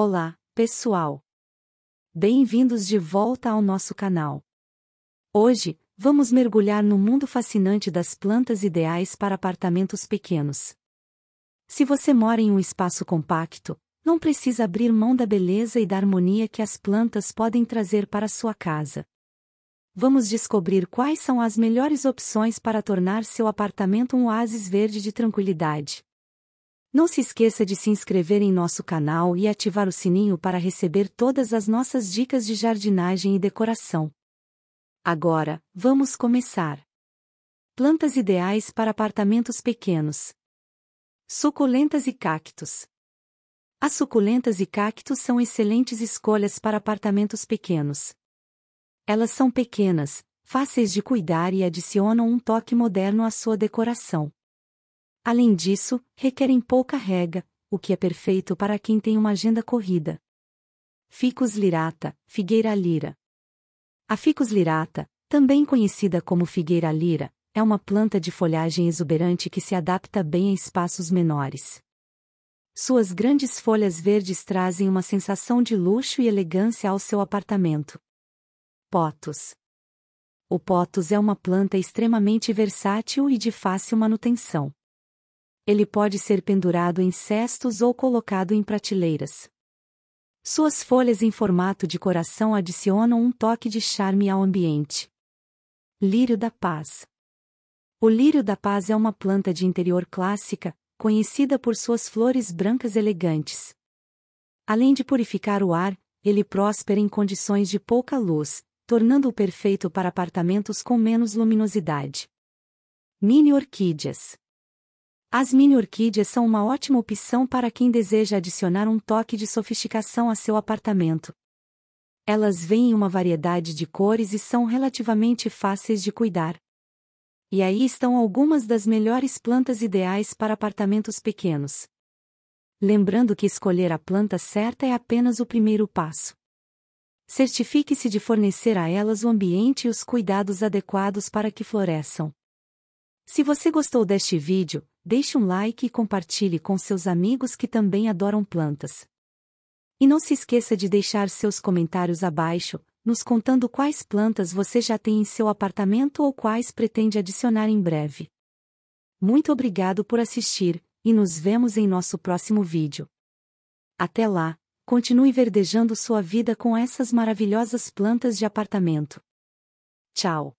Olá, pessoal! Bem-vindos de volta ao nosso canal. Hoje, vamos mergulhar no mundo fascinante das plantas ideais para apartamentos pequenos. Se você mora em um espaço compacto, não precisa abrir mão da beleza e da harmonia que as plantas podem trazer para sua casa. Vamos descobrir quais são as melhores opções para tornar seu apartamento um oásis verde de tranquilidade. Não se esqueça de se inscrever em nosso canal e ativar o sininho para receber todas as nossas dicas de jardinagem e decoração. Agora, vamos começar. Plantas ideais para apartamentos pequenos. Suculentas e cactos. As suculentas e cactos são excelentes escolhas para apartamentos pequenos. Elas são pequenas, fáceis de cuidar e adicionam um toque moderno à sua decoração. Além disso, requerem pouca rega, o que é perfeito para quem tem uma agenda corrida. Ficus lirata, figueira lira. A Ficus lirata, também conhecida como figueira lira, é uma planta de folhagem exuberante que se adapta bem a espaços menores. Suas grandes folhas verdes trazem uma sensação de luxo e elegância ao seu apartamento. Potos. O potos é uma planta extremamente versátil e de fácil manutenção ele pode ser pendurado em cestos ou colocado em prateleiras. Suas folhas em formato de coração adicionam um toque de charme ao ambiente. Lírio da Paz O lírio da paz é uma planta de interior clássica, conhecida por suas flores brancas elegantes. Além de purificar o ar, ele prospera em condições de pouca luz, tornando-o perfeito para apartamentos com menos luminosidade. Mini orquídeas. As mini orquídeas são uma ótima opção para quem deseja adicionar um toque de sofisticação a seu apartamento. Elas vêm em uma variedade de cores e são relativamente fáceis de cuidar. E aí estão algumas das melhores plantas ideais para apartamentos pequenos. Lembrando que escolher a planta certa é apenas o primeiro passo. Certifique-se de fornecer a elas o ambiente e os cuidados adequados para que floresçam. Se você gostou deste vídeo, deixe um like e compartilhe com seus amigos que também adoram plantas. E não se esqueça de deixar seus comentários abaixo, nos contando quais plantas você já tem em seu apartamento ou quais pretende adicionar em breve. Muito obrigado por assistir, e nos vemos em nosso próximo vídeo. Até lá, continue verdejando sua vida com essas maravilhosas plantas de apartamento. Tchau!